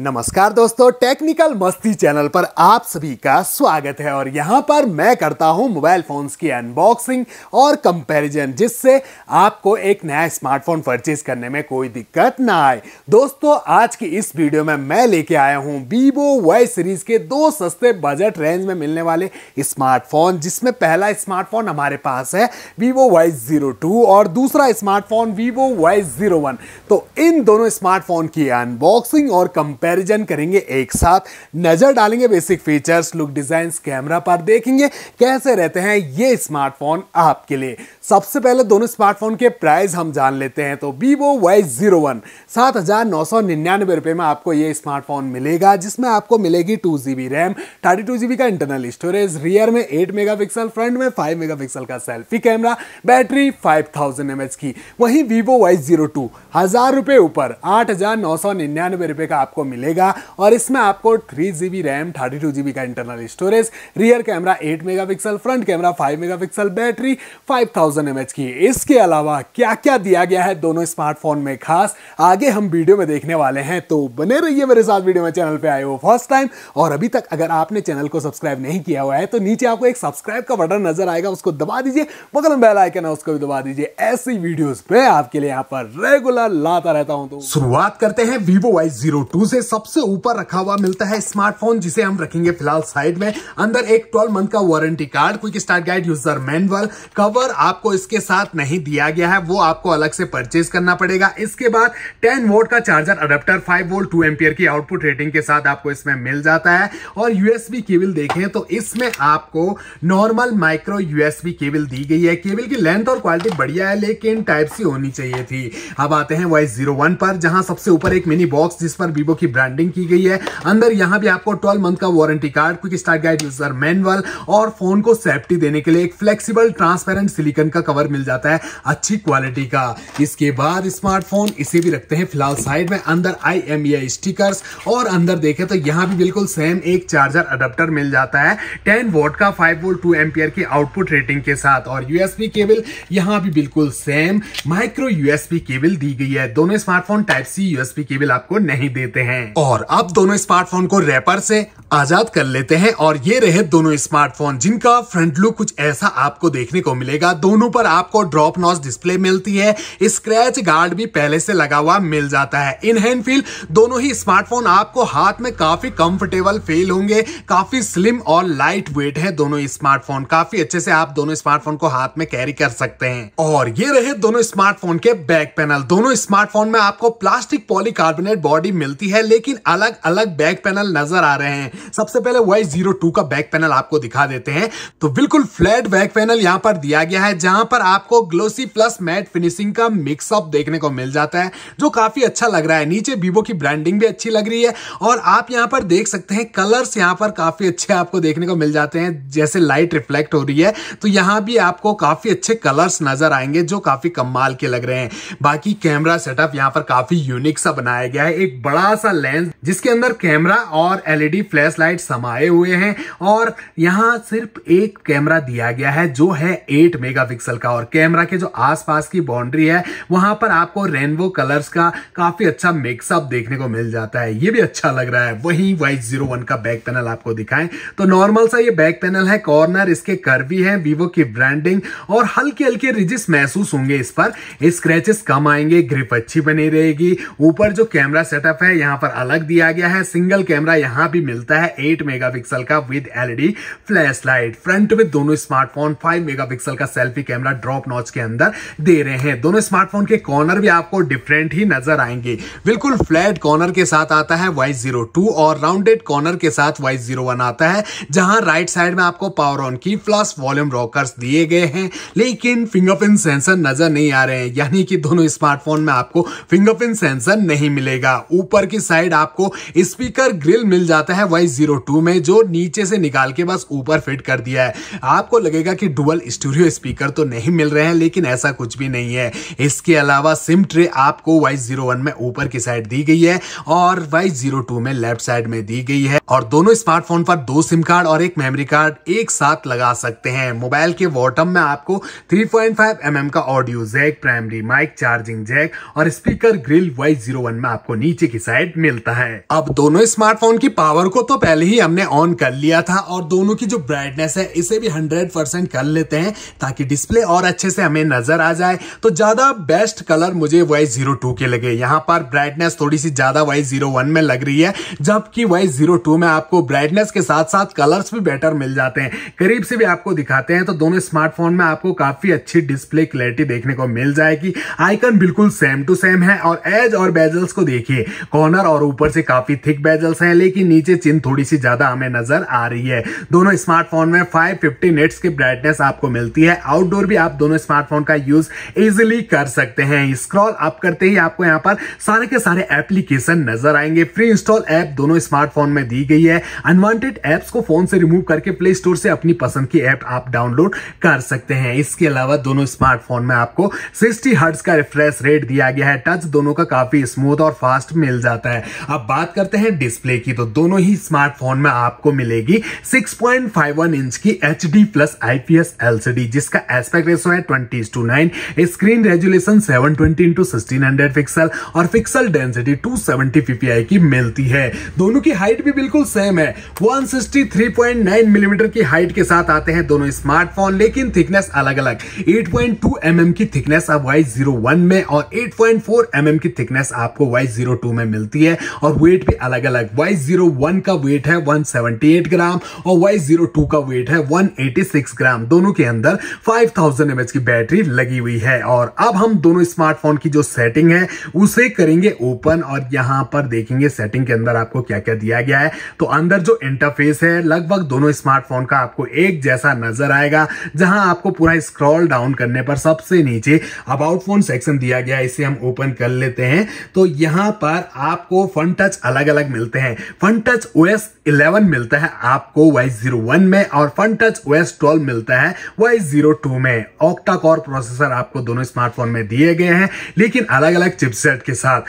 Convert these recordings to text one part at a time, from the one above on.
नमस्कार दोस्तों टेक्निकल मस्ती चैनल पर आप सभी का स्वागत है और यहाँ पर मैं करता हूँ मोबाइल फोन्स की अनबॉक्सिंग और कंपैरिजन जिससे आपको एक नया स्मार्टफोन परचेज करने में कोई दिक्कत ना आए दोस्तों आज की इस वीडियो में मैं लेके आया हूँ वीवो वाई सीरीज के दो सस्ते बजट रेंज में मिलने वाले स्मार्टफोन जिसमें पहला स्मार्टफोन हमारे पास है वीवो वाई जीरो और दूसरा स्मार्टफोन वीवो वाई जीरो तो इन दोनों स्मार्टफोन की अनबॉक्सिंग और कंप कंपैरिजन करेंगे एक साथ नज़र डालेंगे basic features look design camera पर देखेंगे कैसे रहते हैं ये स्मार्टफोन आपके लिए सबसे पहले दोनों स्मार्टफोन के प्राइस हम जान लेते हैं तो वीवो वाई जीरो वन सात हज़ार नौ सौ निन्यानवे रुपए में आपको ये स्मार्टफोन मिलेगा जिसमें आपको मिलेगी two GB RAM thirty two GB का इंटरनल स्टोरेज रियर में एट मेगा पिक्सल फ्रंट में फाइव मेगा पिक्सल का selfie camera battery five thousand M H की वहीं वीवो वाई जीरो टू हज़ार रुपए ऊपर आठ हज़ार नौ सौ निन्यानवे रुपए का आपको मिलेगा और इसमें आपको three G B RAM thirty two G B का internal storage rear camera eight megapixel front camera five megapixel battery five thousand M H की इसके अलावा क्या क्या दिया गया है दोनों स्मार्टफोन में खास आगे हम वीडियो में देखने वाले हैं तो बने रहिए मेरे साथ वीडियो में चैनल पर आए हो फर्स्ट टाइम और अभी तक अगर आपने चैनल को सब्सक्राइब नहीं किया हुआ है तो नीचे आपको एक सब्सक्राइब का बटन नजर आएगा उसको दबा दीजिए बगल में बेल आइकन है उसको भी दबा दीजिए ऐसी वीडियोस पे आपके लिए यहाँ पर रेगुलर लाता रहता हूं तो शुरुआत करते हैं वीवो वाई जीरो टू से सबसे ऊपर रखा हुआ मिलता है स्मार्टफोन जिसे हम रखेंगे फिलहाल साइड में अंदर एक 12 मंथ का warranty card quick start guide user manual cover आपको इसके साथ नहीं दिया गया है वो आपको अलग से परचेज करना पड़ेगा इसके बाद टेन वोल्ट का charger adapter five volt two ampere की आउटपुट रेटिंग के साथ आपको इसमें मिल जाता है और यूएसबी केबल देखें तो इसमें आपको नॉर्मल माइक्रो यूएसबी केबल दी गई है केबल की लेंथ और क्वालिटी बढ़िया है लेकिन टाइप सी होनी चाहिए थी अब आते हैं वाई जीरो वन पर जहां सबसे ऊपर एक मिनी बॉक्स जिस पर वीवो की ब्रांडिंग की गई है अंदर यहाँ भी आपको ट्वेल्व मंथ का warranty card quick start guide user manual और फोन को सेफ्टी देने के लिए एक फ्लेक्सिबल ट्रांसपेरेंट सिलिकन का कवर मिल जाता है अच्छी क्वालिटी का इसके बाद स्मार्टफोन इसे भी रखते हैं फिलहाल साइड में अंदर आई एम स्टिकर्स और अंदर देखें तो यहाँ भी बिल्कुल सेम एक चार्जर अडप्टर मिल जाता है टेन वोट का फाइव वोल्ट टू एम्पियर की आउटपुट रेटिंग के साथ और यूएसबी केबल यहाँ भी बिल्कुल सेम माइक्रो यूएसबी केबल दी गई है दोनों smartphone type C USB cable आपको नहीं देते हैं हैं और अब दोनों स्मार्टफोन को रैपर से आजाद कर लेते हैं और ये रहे दोनों स्मार्टफोन जिनका फ्रंट लुक कुछ ऐसा आपको देखने को मिलेगा दोनों पर आपको ड्रॉप नॉस डिस्प्ले मिलती है स्क्रैच गार्ड भी पहले से लगा हुआ मिल जाता है इन हैंड फील दोनों ही स्मार्टफोन आपको हाथ में काफी कंफर्टेबल फील होंगे काफी स्लिम और लाइट वेट है दोनों स्मार्टफोन काफी अच्छे से आप दोनों स्मार्टफोन को हाथ में कैरी कर सकते हैं और ये रहे दोनों स्मार्टफोन के बैक पैनल दोनों स्मार्टफोन में आपको प्लास्टिक पॉलीकार्बोनेट बॉडी मिलती है लेकिन अलग अलग बैक पैनल नजर आ रहे हैं सबसे पहले वाई जीरो टू का बैक पैनल आपको दिखा देते हैं तो बिल्कुल फ्लैट बैक पैनल यहां पर दिया गया है जहां पर आपको ग्लोसी प्लस मैट फिनिशिंग का मिक्सअप देखने को मिल जाता है जो काफी अच्छा लग रहा है नीचे वीवो की ब्रांडिंग भी अच्छी लग रही है और आप यहां पर देख सकते हैं कलर्स यहां पर काफी अच्छे आपको देखने को मिल जाते हैं जैसे लाइट रिफ्लेक्ट हो रही है तो यहां भी आपको काफी अच्छे कलर्स नजर आएंगे जो काफी कमाल के लग रहे हैं बाकी कैमरा सेटअप यहां पर काफी यूनिक सा बनाया गया है एक बड़ा सा लेंस जिसके अंदर कैमरा और एलईडी फ्लैश लाइट समाये हुए हैं और यहाँ सिर्फ एक कैमरा दिया गया है जो है एट मेगा का और कैमरा के जो आसपास की बाउंड्री है वहां पर आपको रेनबो कलर्स का काफी अच्छा मिक्सअप देखने को मिल जाता है ये भी अच्छा लग रहा है वही वाइट जीरो वन का बैक पैनल आपको दिखाएं तो नॉर्मल सा ये बैक पैनल है कॉर्नर इसके कर्वी है वीवो की ब्रांडिंग और हल्के हल्के रिजिस महसूस होंगे इस पर स्क्रेचेस कम आएंगे ग्रिप अच्छी बनी रहेगी ऊपर जो कैमरा सेटअप है यहाँ पर अलग दिया गया है सिंगल कैमरा यहाँ भी मिलता है 8 मेगापिक्सल का विद एलईडी फ्लैशलाइट फ्रंट में दोनों स्मार्टफोन 5 मेगापिक्सल का सेल्फी कैमरा ड्रॉप नॉच के अंदर दे रहे हैं दोनों स्मार्टफोन के कॉर्नर भी आपको डिफरेंट ही नजर आएंगे बिल्कुल फ्लैट कॉर्नर के साथ आता है वाई जीरो टू और राउंडेड कॉर्नर के साथ वाई जीरो वन आता है जहां राइट साइड में आपको power on key plus volume rockers दिए गए हैं लेकिन फिंगरप्रिंट सेंसर नजर नहीं आ रहे हैं यानी कि दोनों स्मार्टफोन में आपको फिंगरप्रिंट सेंसर नहीं मिलेगा ऊपर की साइड आपको स्पीकर ग्रिल मिल जाता है वाई जीरो टू में जो नीचे से निकाल के बस ऊपर फिट कर दिया है आपको लगेगा कि डुअल स्टूडियो स्पीकर तो नहीं मिल रहे हैं लेकिन ऐसा कुछ भी नहीं है इसके अलावा सिम ट्रे आपको वाई जीरो वन में ऊपर की साइड दी गई है और वाई जीरो टू में लेफ्ट साइड में दी गई है और दोनों स्मार्टफोन पर दो सिम कार्ड और एक मेमोरी कार्ड एक साथ लगा सकते हैं मोबाइल के बॉटम में आपको three point five M M का audio jack primary mic charging jack और speaker grille Y zero one में आपको नीचे की साइड मिलता है अब दोनों स्मार्टफोन की पावर को तो पहले ही हमने ऑन कर लिया था और दोनों की जो ब्राइटनेस है इसे भी हंड्रेड कर लेते हैं ताकि डिस्प्ले और अच्छे से हमें नजर आ जाए तो ज्यादा बेस्ट कलर मुझे वाई जीरो टू के लगे यहाँ पर ब्राइटनेस थोड़ी सी ज्यादा वाई जीरो वन में लग रही है जबकि वाई जीरो टू में आपको ब्राइटनेस के साथ साथ कलर्स भी बेटर मिल जाते हैं करीब से भी आपको दिखाते हैं तो दोनों स्मार्टफोन में आपको काफी अच्छी डिस्प्ले क्लैरिटी देखने को मिल जाएगी आइकन बिल्कुल सेम टू सेम है और एज और बेजल्स को देखिए कॉर्नर और ऊपर से काफी थिक बेजल्स हैं लेकिन नीचे चिन थोड़ी सी ज्यादा हमें नजर आ रही है दोनों स्मार्टफोन में 550 नेट्स की ब्राइटनेस आपको मिलती है आउटडोर भी आप दोनों स्मार्टफोन का यूज इजिली कर सकते हैं स्क्रॉल अप करते ही आपको यहाँ पर सारे के सारे एप्लीकेशन नजर आएंगे फ्री इंस्टॉल ऐप दोनों स्मार्टफोन में दी गई है अनवांटेड एप्स को फोन से रिमूव करके प्ले स्टोर से अपनी पसंद की ऐप आप डाउनलोड कर सकते हैं इसके अलावा दोनों स्मार्टफोन में आपको सिक्सटी हर्ट्स का रिफ्रेश रेट दिया गया है टच दोनों का काफी स्मूथ और फास्ट मिल जाता है अब बात करते हैं डिस्प्ले की तो दोनों ही स्मार्टफोन में आपको मिलेगी 6.51 इंच की H D plus IPS LCD जिसका एस्पेक्ट रेशो है twenty to nine screen resolution seven twenty into sixteen hundred pixel और pixel density two seventy PPI की मिलती है दोनों की हाइट भी बिल्कुल सेम है one sixty three point nine millimetre की हाइट के साथ आते हैं दोनों स्मार्टफोन लेकिन थिकनेस अलग अलग eight point two M M की थिकनेस अब वाई जीरो वन में और eight point four M M की थिकनेस आपको वाई जीरो टू में मिलती है है और वेट भी अलग अलग वाई जीरो वन का वेट है 178 ग्राम और वाई जीरो टू का वेट है 186 ग्राम दोनों के अंदर 5000 थाउजेंड की बैटरी लगी हुई है और अब हम दोनों स्मार्टफोन की जो सेटिंग है उसे करेंगे ओपन और यहां पर देखेंगे सेटिंग के अंदर आपको क्या क्या दिया गया है तो अंदर जो इंटरफेस है लगभग दोनों स्मार्टफोन का आपको एक जैसा नजर आएगा जहां आपको पूरा स्क्रॉल डाउन करने पर सबसे नीचे अबाउट फोन सेक्शन दिया गया है इसे हम ओपन कर लेते हैं तो यहां पर आपको फन टच अलग अलग मिलते हैं फन टच एस 11 मिलता है आपको वाई जीरो वन में और फन टच एस 12 मिलता है वाई जीरो टू में ऑक्टा कोर प्रोसेसर आपको दोनों स्मार्टफोन में दिए गए हैं लेकिन अलग अलग चिपसेट के साथ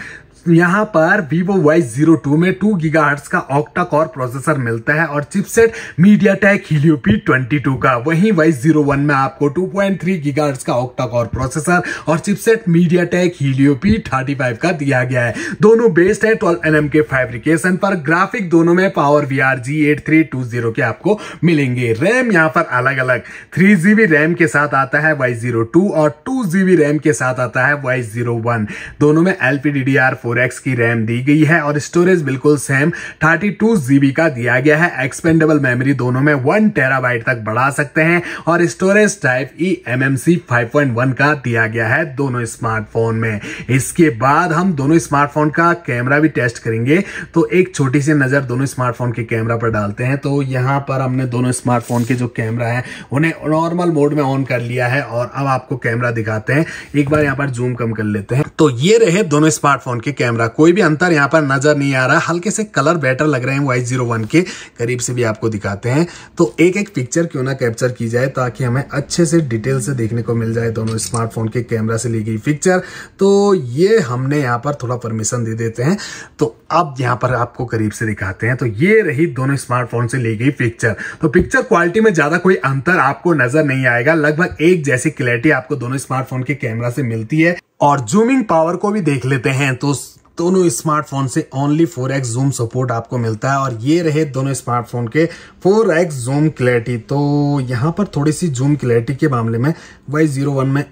यहाँ पर Vivo Y02 जीरो टू में टू गीगा का ऑक्टा कॉर प्रोसेसर मिलता है और chipset MediaTek Helio P twenty two का वहीं Y01 जीरो में आपको 2.3 पॉइंट थ्री गीगा का ऑक्टा कॉर प्रोसेसर और chipset MediaTek Helio P thirty five का दिया गया है दोनों बेस्ड है ट्वेल्व एन के फैब्रिकेशन पर ग्राफिक दोनों में power V R G eight three two zero के आपको मिलेंगे रैम यहाँ पर अलग अलग थ्री जीबी रैम के साथ आता है वाई जीरो टू और टू जीबी रैम के साथ आता है वाई जीरो वन दोनों में L P D D R four X की रैम दी गई है और स्टोरेज बिल्कुल सेम थर्टी टू जीबी का दिया गया है एक्सपेंडेबल मेमोरी दोनों में वन टेराबाइट तक बढ़ा सकते हैं और storage type E M M C five point one का दिया गया है दोनों स्मार्टफोन में इसके बाद हम दोनों स्मार्टफोन का कैमरा भी टेस्ट करेंगे तो एक छोटी सी नज़र दोनों स्मार्टफोन के कैमरा पर डालते हैं तो यहाँ पर हमने दोनों स्मार्टफोन के जो कैमरा है उन्हें नॉर्मल मोड में ऑन कर लिया है और अब आपको कैमरा दिखाते हैं एक बार यहाँ पर जूम कम कर लेते हैं तो ये रहे दोनों स्मार्टफोन के कैमरा कोई भी अंतर यहाँ पर नजर नहीं आ रहा हल्के से कलर बेटर लग रहे हैं वाई जीरो वन के करीब से भी आपको दिखाते हैं तो एक एक पिक्चर क्यों ना कैप्चर की जाए ताकि हमें अच्छे से डिटेल से देखने को मिल जाए दोनों स्मार्टफोन के कैमरा से ली गई पिक्चर तो ये हमने यहाँ पर थोड़ा परमिशन दे देते हैं तो अब यहाँ पर आपको करीब से दिखाते हैं तो ये रही दोनों स्मार्टफोन से ली गई पिक्चर तो पिक्चर क्वालिटी में ज्यादा कोई अंतर आपको नजर नहीं आएगा लगभग एक जैसी क्लैरिटी आपको दोनों स्मार्टफोन के कैमरा से मिलती है और जूमिंग पावर को भी देख लेते हैं तो दोनों स्मार्टफोन से ओनली 4x जूम सपोर्ट आपको मिलता है और ये रहे दोनों स्मार्टफोन के 4x जूम क्लैरिटी तो यहाँ पर थोड़ी सी जूम क्लैरिटी के मामले में वाई जीरो वन में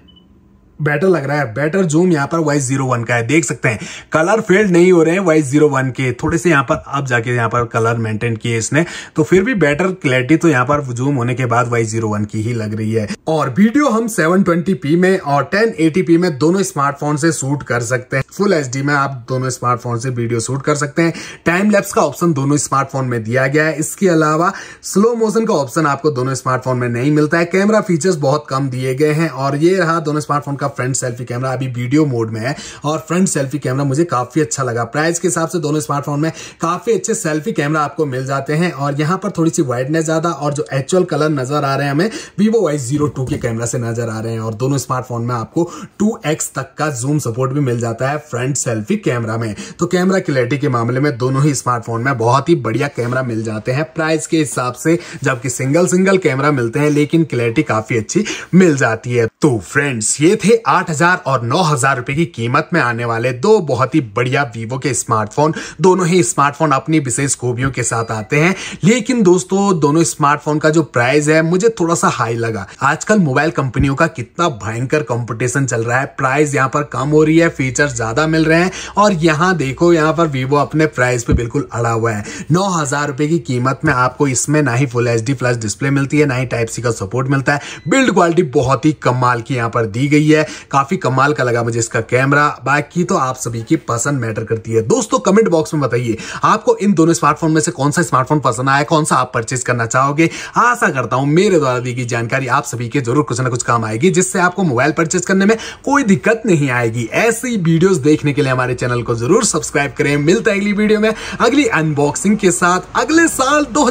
बेटर लग रहा है बेटर जूम यहाँ पर वाई जीरो वन का है देख सकते हैं कलर फेल्ड नहीं हो रहे हैं वाई जीरो वन के थोड़े से यहाँ पर अब जाके यहाँ पर कलर मेंटेन किए इसने तो फिर भी बेटर क्लैरिटी तो यहाँ पर जूम होने के बाद वाई जीरो वन की ही लग रही है और वीडियो हम सेवन ट्वेंटी में और टेन एटी में दोनों स्मार्टफोन से शूट कर सकते हैं फुल एच में आप दोनों स्मार्टफोन से वीडियो शूट कर सकते हैं टाइम लैप्स का ऑप्शन दोनों स्मार्टफोन में दिया गया है इसके अलावा स्लो मोशन का ऑप्शन आपको दोनों स्मार्टफोन में नहीं मिलता है कैमरा फीचर्स बहुत कम दिए गए हैं और ये रहा दोनों स्मार्टफोन का फ्रंट सेल्फी कैमरा अभी वीडियो मोड में है और फ्रंट सेल्फी कैमरा मुझे काफी अच्छा लगा प्राइस के हिसाब से दोनों स्मार्टफोन में काफी अच्छे सेल्फी कैमरा आपको मिल जाते हैं और यहाँ पर थोड़ी सी वाइडनेस ज्यादा और जो एक्चुअल कलर नजर आ रहे हैं हमें वीवो वाई जीरो टू के कैमरा से नजर आ रहे हैं और दोनों स्मार्टफोन में आपको टू तक का जूम सपोर्ट भी मिल जाता है फ्रंट सेल्फी कैमरा में तो कैमरा क्लियरिटी के मामले में दोनों ही स्मार्टफोन में बहुत ही बढ़िया कैमरा मिल जाते हैं प्राइस के हिसाब से जबकि सिंगल सिंगल कैमरा मिलते हैं लेकिन क्लियरिटी काफी अच्छी मिल जाती है तो फ्रेंड्स ये थे आठ हजार और नौ हजार रुपए की कीमत में आने वाले दो बहुत ही बढ़िया वीवो के स्मार्टफोन दोनों ही स्मार्टफोन अपनी विशेष खूबियों के साथ आते हैं लेकिन दोस्तों दोनों स्मार्टफोन का जो प्राइस है मुझे थोड़ा सा हाई लगा आजकल मोबाइल कंपनियों का कितना भयंकर कॉम्पिटिशन चल रहा है प्राइस यहाँ पर कम हो रही है फीचर ज्यादा मिल रहे हैं और यहाँ देखो यहाँ पर वीवो अपने प्राइस पे बिल्कुल अड़ा हुआ है नौ हजार रुपए की कीमत में आपको इसमें ना ही फुल एच प्लस डिस्प्ले मिलती है ना ही टाइप सी का सपोर्ट मिलता है बिल्ड क्वालिटी बहुत ही कमाल की यहाँ पर दी गई है है काफी कमाल का लगा मुझे इसका कैमरा बाइक की तो आप सभी की पसंद मैटर करती है दोस्तों कमेंट बॉक्स में बताइए आपको इन दोनों स्मार्टफोन में से कौन सा स्मार्टफोन पसंद आया कौन सा आप परचेज करना चाहोगे आशा करता हूं मेरे द्वारा दी गई जानकारी आप सभी के जरूर कुछ ना कुछ काम आएगी जिससे आपको मोबाइल परचेज करने में कोई दिक्कत नहीं आएगी ऐसी वीडियोस देखने के लिए हमारे चैनल को जरूर सब्सक्राइब करें मिलते हैं अगली वीडियो में अगली अनबॉक्सिंग के साथ अगले साल दो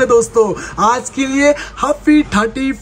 में दोस्तों आज के लिए हफी थर्टी